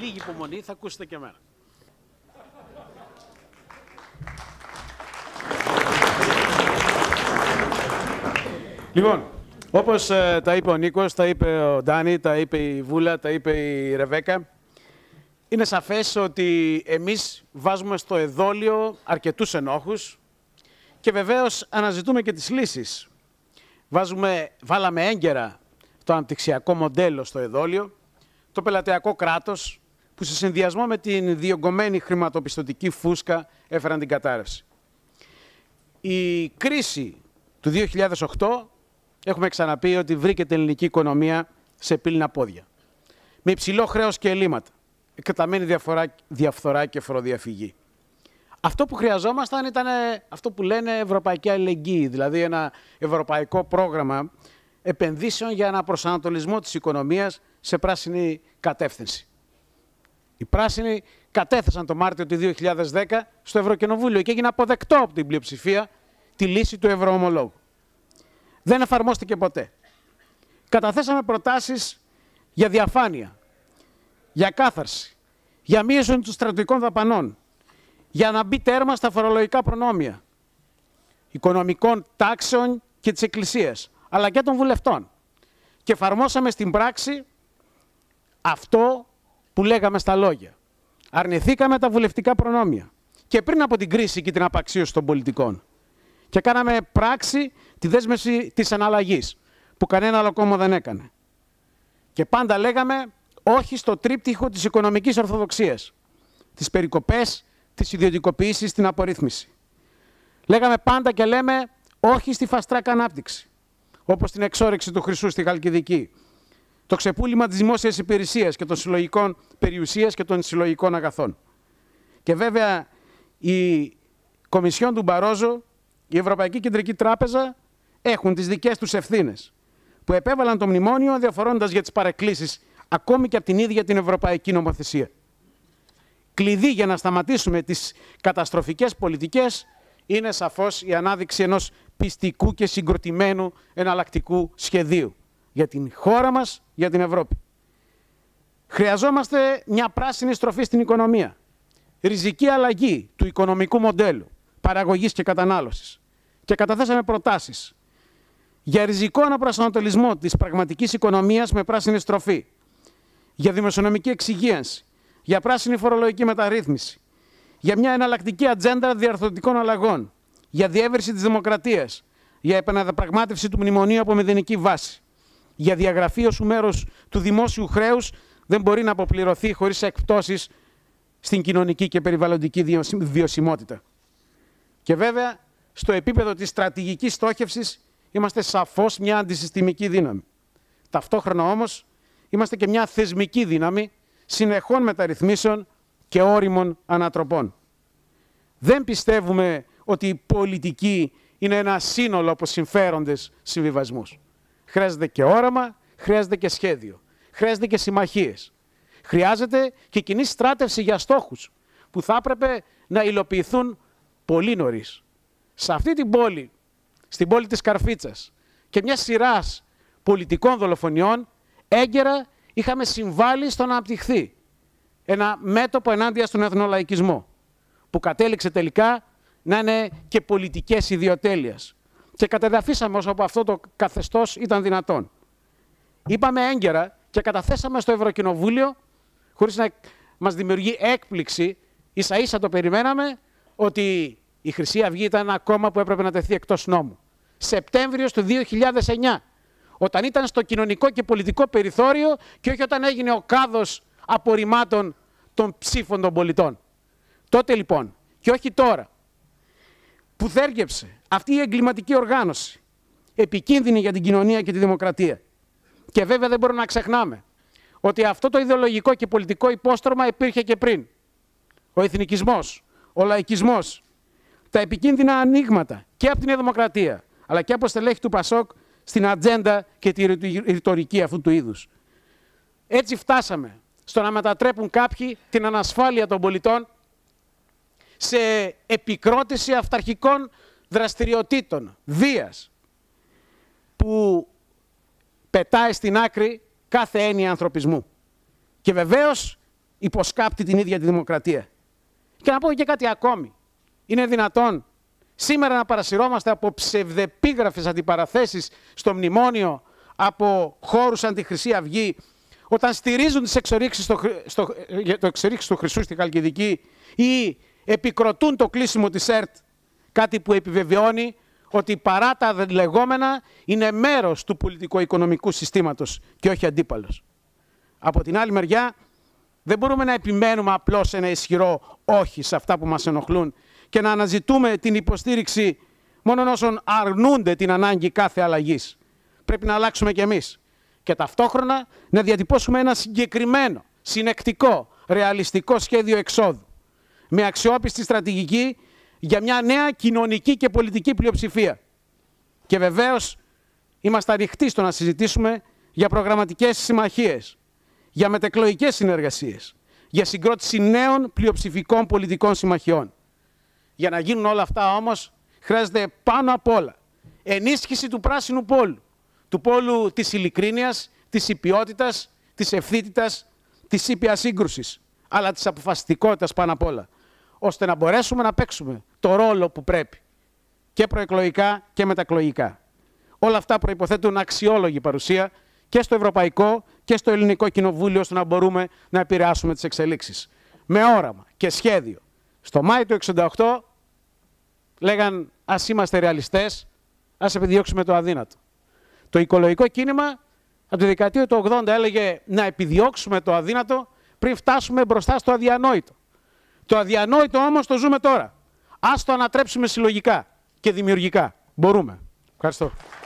Λίγη υπομονή, θα ακούσετε και εμένα. Λοιπόν, όπως ε, τα είπε ο Νίκος, τα είπε ο Ντάνη, τα είπε η Βούλα, τα είπε η Ρεβέκα, είναι σαφές ότι εμείς βάζουμε στο εδόλιο αρκετούς ενόχους και βεβαίως αναζητούμε και τις λύσεις. Βάζουμε, βάλαμε έγκαιρα το αναπτυξιακό μοντέλο στο εδόλιο, το πελατειακό κράτος που σε συνδυασμό με την διωγγωμένη χρηματοπιστωτική φούσκα έφεραν την κατάρρευση. Η κρίση του 2008 έχουμε ξαναπεί ότι βρήκε την ελληνική οικονομία σε πύληνα πόδια. Με υψηλό χρέος και ελλείμματα. Εκταμένη διαφορά, διαφθορά και φοροδιαφυγή. Αυτό που χρειαζόμασταν ήταν αυτό που λένε ευρωπαϊκή αλληλεγγύη, δηλαδή ένα ευρωπαϊκό πρόγραμμα επενδύσεων για ένα προσανατολισμό της οικονομίας σε πράσινη κατεύθυνση. Οι πράσινοι κατέθεσαν το Μάρτιο του 2010 στο Ευρωκοινοβούλιο και έγινε αποδεκτό από την πλειοψηφία τη λύση του Ευρωομολόγου. Δεν εφαρμόστηκε ποτέ. Καταθέσαμε προτάσεις για διαφάνεια, για κάθαρση, για μείωση των στρατιωτικών δαπανών, για να μπει τέρμα στα φορολογικά προνόμια οικονομικών τάξεων και της Εκκλησίας, αλλά και των βουλευτών. Και εφαρμόσαμε στην πράξη αυτό που λέγαμε στα λόγια. Αρνηθήκαμε τα βουλευτικά προνόμια και πριν από την κρίση και την απαξίωση των πολιτικών. Και κάναμε πράξη τη δέσμευση της αναλλαγής που κανένα άλλο κόμμα δεν έκανε. Και πάντα λέγαμε όχι στο τρίπτυχο της οικονομικής ορθοδοξίας, τις περικοπές, τις ιδιωτικοποίησεις, την απορρίθμιση. Λέγαμε πάντα και λέμε όχι στη φαστράκα ανάπτυξη, όπως την εξόρεξη του χρυσού στη Γαλκιδική το ξεπούλημα της δημόσιας υπηρεσίας και των συλλογικών περιουσίας και των συλλογικών αγαθών. Και βέβαια η Κομισιόν του Μπαρόζο, η Ευρωπαϊκή Κεντρική Τράπεζα έχουν τις δικές τους ευθύνες που επέβαλαν το μνημόνιο διαφορώντας για τις παρεκκλήσεις ακόμη και από την ίδια την Ευρωπαϊκή Νομοθεσία. Κλειδί για να σταματήσουμε τις καταστροφικές πολιτικές είναι σαφώς η ανάδειξη ενός πιστικού και συγκροτημένου εναλλακτικού σχεδίου για την χώρα μας, για την Ευρώπη. Χρειαζόμαστε μια πράσινη στροφή στην οικονομία. Ριζική αλλαγή του οικονομικού μοντέλου παραγωγής και κατανάλωσης. Και καταθέσαμε προτάσεις για ριζικό αναπροσανατολισμό της πραγματικής οικονομίας με πράσινη στροφή, για δημοσιονομική εξυγίανση, για πράσινη φορολογική μεταρρύθμιση, για μια εναλλακτική ατζέντα διαρθρωτικών αλλαγών, για διεύρυνση της δημοκρατίας, για επαναδαπραγμάτευση του μνημονίου από μηδενική βάση για διαγραφή ως μέρος του δημόσιου χρέους δεν μπορεί να αποπληρωθεί χωρίς εκπτώσεις στην κοινωνική και περιβαλλοντική βιωσιμότητα. Και βέβαια, στο επίπεδο της στρατηγικής στόχευσης είμαστε σαφώς μια αντισυστημική δύναμη. Ταυτόχρονα όμως είμαστε και μια θεσμική δύναμη συνεχών μεταρρυθμίσεων και όριμων ανατροπών. Δεν πιστεύουμε ότι η πολιτική είναι ένα σύνολο από συμφέροντες συμβιβασμούς. Χρειάζεται και όραμα, χρειάζεται και σχέδιο. Χρειάζεται και συμμαχίες. Χρειάζεται και κοινή στράτευση για στόχους που θα έπρεπε να υλοποιηθούν πολύ νωρίς. Σε αυτή την πόλη, στην πόλη της Καρφίτσας και μια σειράς πολιτικών δολοφονιών, έγκαιρα είχαμε συμβάλει στο να απτυχθεί ένα μέτωπο ενάντια στον εθνολαϊκισμό, που κατέληξε τελικά να είναι και πολιτικές ιδιοτέλειας και κατεδαφίσαμε όσο από αυτό το καθεστώς ήταν δυνατόν. Είπαμε έγκαιρα και καταθέσαμε στο Ευρωκοινοβούλιο, χωρίς να μας δημιουργεί έκπληξη, ίσα ίσα το περιμέναμε, ότι η Χρυσή Αυγή ήταν ένα κόμμα που έπρεπε να τεθεί εκτός νόμου. Σεπτέμβριος του 2009, όταν ήταν στο κοινωνικό και πολιτικό περιθώριο και όχι όταν έγινε ο κάδος απορριμμάτων των ψήφων των πολιτών. Τότε λοιπόν, και όχι τώρα, που θέργεψε αυτή η εγκληματική οργάνωση. Επικίνδυνη για την κοινωνία και τη δημοκρατία. Και βέβαια δεν μπορούμε να ξεχνάμε ότι αυτό το ιδεολογικό και πολιτικό υπόστρωμα υπήρχε και πριν. Ο εθνικισμός, ο λαϊκισμός, τα επικίνδυνα ανοίγματα και από την Δημοκρατία, αλλά και από στελέχη του Πασόκ στην ατζέντα και τη ρητορική αυτού του είδους. Έτσι φτάσαμε στο να μετατρέπουν κάποιοι την ανασφάλεια των πολιτών σε επικρότηση αυταρχικών δραστηριοτήτων, βίας, που πετάει στην άκρη κάθε έννοια ανθρωπισμού. Και βεβαίως υποσκάπτει την ίδια τη δημοκρατία. Και να πω και κάτι ακόμη. Είναι δυνατόν σήμερα να παρασυρώμαστε από ψευδεπίγραφες αντιπαραθέσεις στο μνημόνιο, από χώρους σαν τη Χρυσή Αυγή, όταν στηρίζουν τις εξορίξεις στο, στο, το εξορίξεις του Χρυσού στη Χαλκιδική ή επικροτούν το κλείσιμο της ΕΡΤ Κάτι που επιβεβαιώνει ότι παρά τα λεγόμενα είναι μέρος του πολιτικο-οικονομικού συστήματος και όχι αντίπαλος. Από την άλλη μεριά δεν μπορούμε να επιμένουμε απλώς ένα ισχυρό όχι σε αυτά που μας ενοχλούν και να αναζητούμε την υποστήριξη μόνο όσων αρνούνται την ανάγκη κάθε αλλαγής. Πρέπει να αλλάξουμε κι εμείς και ταυτόχρονα να διατυπώσουμε ένα συγκεκριμένο, συνεκτικό, ρεαλιστικό σχέδιο εξόδου με αξιόπιστη στρατηγική για μια νέα κοινωνική και πολιτική πλειοψηφία. Και βεβαίως είμαστε ανοιχτοί στο να συζητήσουμε για προγραμματικές συμμαχίες, για μετεκλογικές συνεργασίες, για συγκρότηση νέων πλειοψηφικών πολιτικών συμμαχιών. Για να γίνουν όλα αυτά όμως χρειάζεται πάνω απ' όλα ενίσχυση του πράσινου πόλου, του πόλου της ειλικρίνειας, της υπιότητας, της ευθύτητας, της ήπιας σύγκρουσης, αλλά της αποφασιστικότητας πάνω απ' όλα ώστε να μπορέσουμε να παίξουμε το ρόλο που πρέπει και προεκλογικά και μετακλογικά. Όλα αυτά προϋποθέτουν αξιόλογη παρουσία και στο Ευρωπαϊκό και στο Ελληνικό Κοινοβούλιο ώστε να μπορούμε να επηρεάσουμε τις εξελίξεις. Με όραμα και σχέδιο. Στο Μάη του 1968, λέγαν ας είμαστε ρεαλιστές, ας επιδιώξουμε το αδύνατο. Το οικολογικό κίνημα από τη δεκαετία του 80 έλεγε να επιδιώξουμε το αδύνατο πριν φτάσουμε μπροστά στο αδιανόητο. Το αδιανόητο όμως το ζούμε τώρα. Ας το ανατρέψουμε συλλογικά και δημιουργικά. Μπορούμε. Ευχαριστώ.